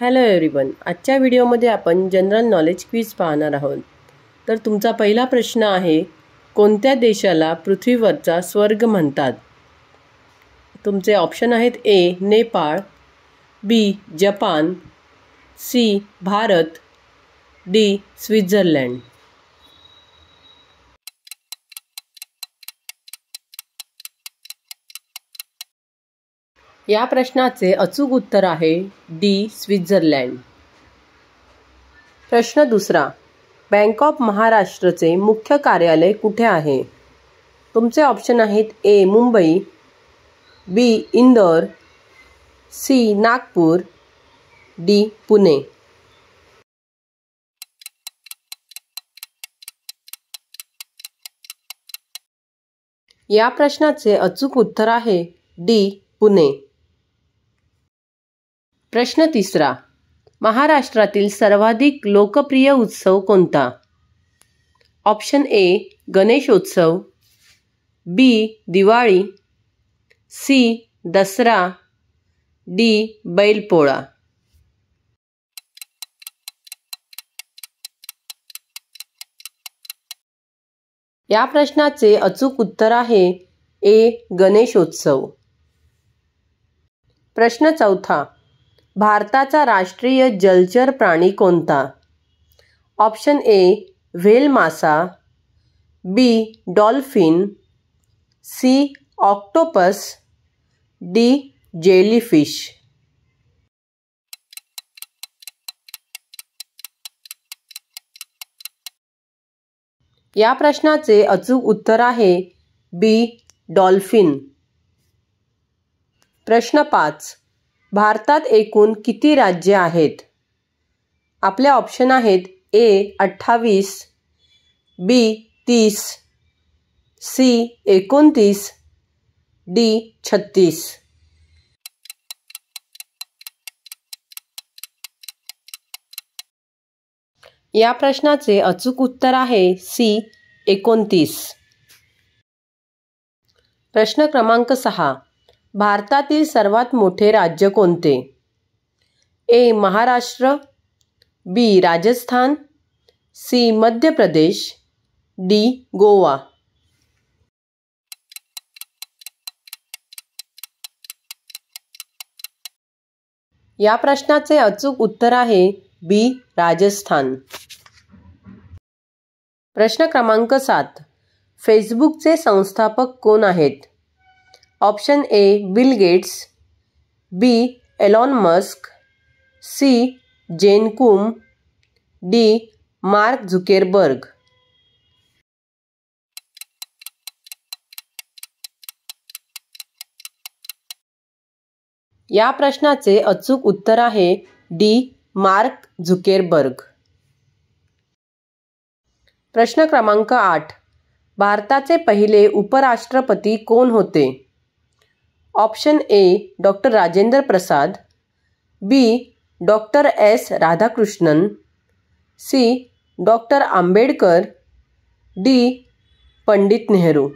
hello everyone आजच्या व्हिडिओमध्ये आपण जनरल नॉलेज क्वीज पाहणार आहोत तर तुमचा पहिला प्रश्न आहे कोणत्या देशाला पृथ्वीवरचा स्वर्ग म्हणतात तुमचे ऑप्शन आहेत A Nepal B Japan C Bharat D Switzerland या प्रश्नाचे अचूक उत्तर आहे डी स्वित्झर्लँड प्रश्न दुसरा बँक ऑफ महाराष्ट्रचे मुख्य कार्यालय कुठे आहे तुमचे ऑप्शन आहेत A Mumbai B Indore C Nagpur D Pune या प्रश्नाचे अचूक उत्तर आहे डी पुणे प्रश्न तिसरा महाराष्ट्रातील सर्वाधिक लोकप्रिय उत्सव कोणता option A Ganeshotsav B Diwali C Dussehra D Bailpola या प्रश्नाचे अचूक उत्तर आहे ए गणेशोत्सव प्रश्न चौथा भारताचा राष्ट्रीय जलचर प्राणी कोणता ऑप्शन ए व्हेल मासा B dolphin C octopus D jellyfish या प्रश्नाचे अचूक उत्तर आहे बी डॉल्फिन प्रश्न पाच भारतात एकूण किती राज्य आहेत आपले ऑप्शन आहेत ए अठ्ठावीस बी तीस सी एकोणतीस डी छत्तीस या प्रश्नाचे अचूक उत्तर आहे सी एकोणतीस प्रश्न क्रमांक सहा भारतातील सर्वात मोठे राज्य कोणते A Maharashtra B Rajasthan C Madhya Pradesh D Goa या प्रश्नाचे अचूक उत्तर आहे बी राजस्थान प्रश्न क्रमांक सात फेसबुकचे संस्थापक कोण आहेत option A Bill Gates B Elon Musk C Jan Koum D mark Zuckerberg या प्रश्नाचे अचूक उत्तर आहे डी मार्क झुकेरबर्ग प्रश्न क्रमांक आठ भारताचे पहिले उपराष्ट्रपती कोण होते option A doctor Rajendra Prasad B doctor S Radhakrishnan C doctor Ambedkar D Pandit Nehru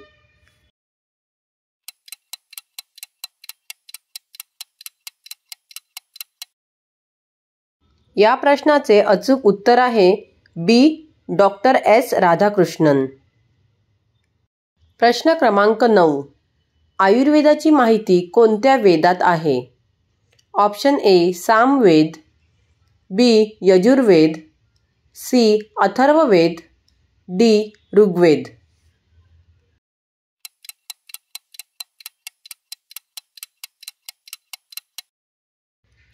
या प्रश्नाचे अचूक उत्तर आहे बी डॉक्टर एस राधाकृष्णन प्रश्न क्रमांक नऊ आयुर्वेदाची माहिती कोणत्या वेदात आहे option A Samaveda B Yajurveda C Atharvaveda D Rigveda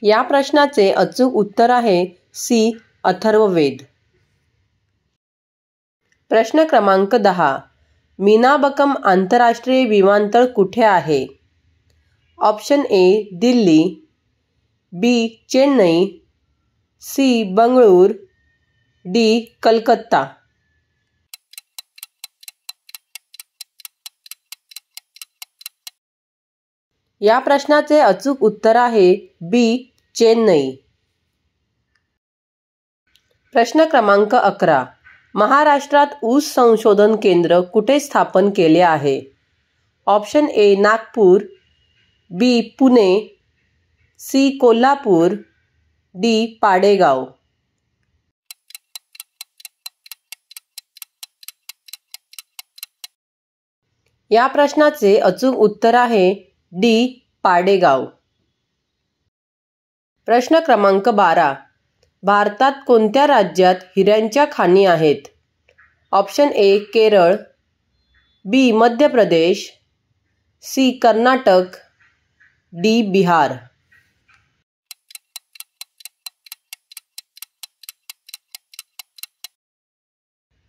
या प्रश्नाचे अचूक उत्तर आहे सी अथर्ववेद प्रश्न क्रमांक दहा मीनाबकम आंतरराष्ट्रीय विमानतळ कुठे आहे option A Delhi B Chennai C Bengaluru D Calcutta या प्रश्नाचे अचूक उत्तर आहे बी चेन्नई प्रश्न क्रमांक अकरा महाराष्ट्रात ऊस संशोधन केंद्र कुठे स्थापन केले आहे option A Nagpur B Pune C Kolhapur D Padegaon या प्रश्नाचे अचूक उत्तर आहे डी पाडेगाव प्रश्न क्रमांक बारा भारतात कोणत्या राज्यात हिऱ्यांच्या खाणी आहेत ऑप्शन ए Kerala B Madhya Pradesh C Karnataka D Bihar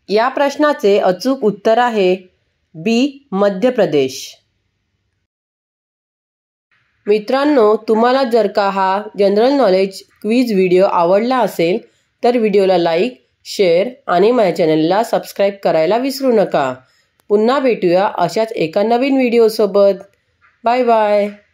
या प्रश्नाचे अचूक उत्तर आहे बी मध्य प्रदेश मित्रांनो तुम्हाला जर का हा जनरल नॉलेज क्वीज व्हिडिओ आवडला असेल तर व्हिडिओला लाईक शेअर आणि माझ्या चॅनलला सबस्क्राईब करायला विसरू नका पुन्हा भेटूया अशाच एका नवीन व्हिडिओसोबत बाय बाय